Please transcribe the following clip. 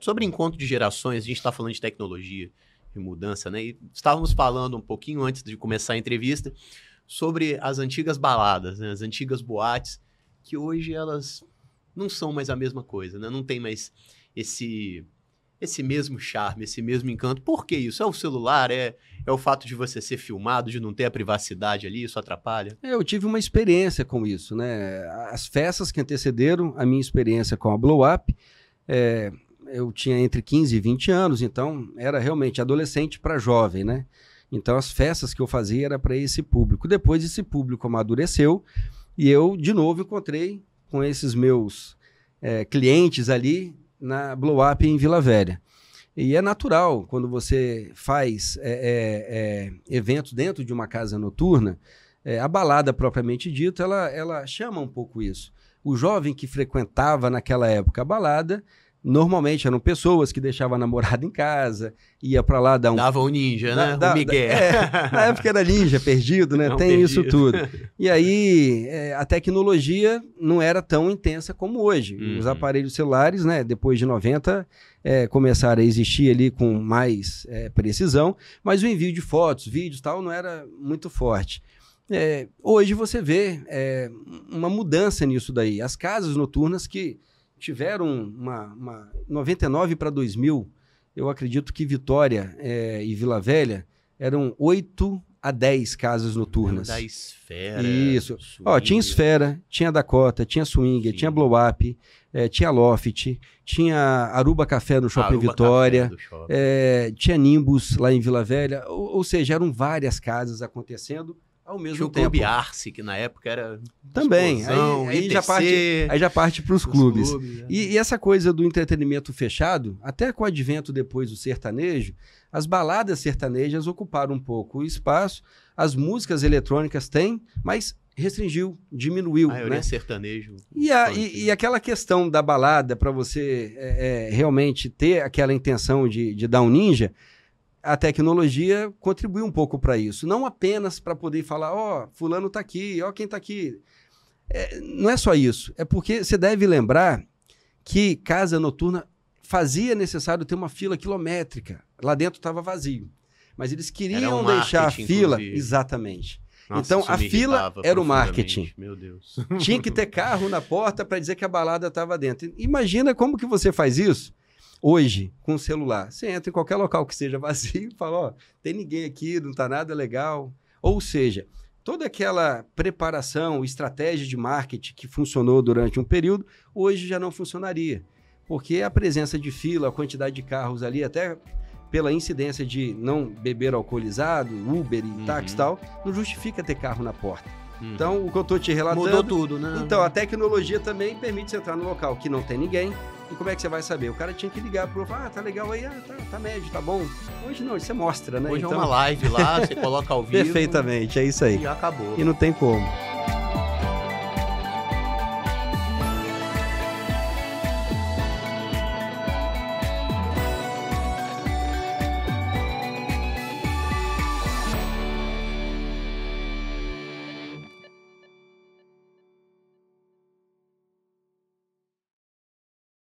Sobre encontro de gerações, a gente está falando de tecnologia, e mudança, né? E estávamos falando um pouquinho antes de começar a entrevista sobre as antigas baladas, né? as antigas boates, que hoje elas não são mais a mesma coisa, né? Não tem mais esse esse mesmo charme, esse mesmo encanto. Por que isso? É o celular? É, é o fato de você ser filmado, de não ter a privacidade ali? Isso atrapalha? É, eu tive uma experiência com isso, né? As festas que antecederam a minha experiência com a Blow Up, é, eu tinha entre 15 e 20 anos, então era realmente adolescente para jovem, né? Então as festas que eu fazia era para esse público. Depois esse público amadureceu e eu de novo encontrei com esses meus é, clientes ali na Blow Up em Vila Velha. E é natural quando você faz é, é, é eventos dentro de uma casa noturna, é, a balada propriamente dita, ela, ela chama um pouco isso. O jovem que frequentava naquela época a balada, Normalmente eram pessoas que deixavam a namorada em casa, ia para lá dar um. Dava um ninja, né? Da, um migué. É, na época era ninja, perdido, né? Não Tem perdido. isso tudo. E aí, é, a tecnologia não era tão intensa como hoje. Uhum. Os aparelhos celulares, né? Depois de 90, é, começaram a existir ali com mais é, precisão, mas o envio de fotos, vídeos tal, não era muito forte. É, hoje você vê é, uma mudança nisso daí. As casas noturnas que tiveram uma, uma 99 para 2000, eu acredito que Vitória é, e Vila Velha eram 8 a 10 casas noturnas. Da esfera. Isso. Swing. Ó, tinha esfera, tinha Dakota, tinha swing, Sim. tinha blow up, é, tinha loft, tinha Aruba Café no Shopping Aruba Vitória, shopping. É, tinha Nimbus lá em Vila Velha. Ou, ou seja, eram várias casas acontecendo ao mesmo Tinha tempo. Arce, que na época era. Também. Explosão, aí, aí ITC, já parte, aí já parte para os clubes. clubes é. e, e, essa coisa do entretenimento fechado, até com o advento depois do sertanejo, as baladas sertanejas ocuparam um pouco o espaço, as músicas eletrônicas têm, mas restringiu, diminuiu. A maioria né? É sertanejo. E, a, e, e, aquela questão da balada, para você é, é, realmente ter aquela intenção de, de dar um ninja a tecnologia contribuiu um pouco para isso. Não apenas para poder falar, ó, oh, fulano está aqui, ó oh, quem está aqui. É, não é só isso. É porque você deve lembrar que casa noturna fazia necessário ter uma fila quilométrica. Lá dentro estava vazio. Mas eles queriam um deixar a fila. Inclusive. Exatamente. Nossa, então a fila era o marketing. Meu Deus. Tinha que ter carro na porta para dizer que a balada estava dentro. Imagina como que você faz isso Hoje, com o celular, você entra em qualquer local que seja vazio e fala: Ó, tem ninguém aqui, não tá nada legal. Ou seja, toda aquela preparação, estratégia de marketing que funcionou durante um período, hoje já não funcionaria. Porque a presença de fila, a quantidade de carros ali, até pela incidência de não beber alcoolizado, Uber e uhum. táxi e tal, não justifica ter carro na porta. Uhum. Então, o que eu estou te relatando. Mudou tudo, né? Então, a tecnologia também permite você entrar no local que não tem ninguém, e como é que você vai saber? O cara tinha que ligar pro ah, tá legal aí, ah, tá, tá médio, tá bom. Hoje não, você é mostra, né? Hoje então... é uma então live lá, você coloca ao vivo. Perfeitamente, é isso aí. E acabou. E não tem como.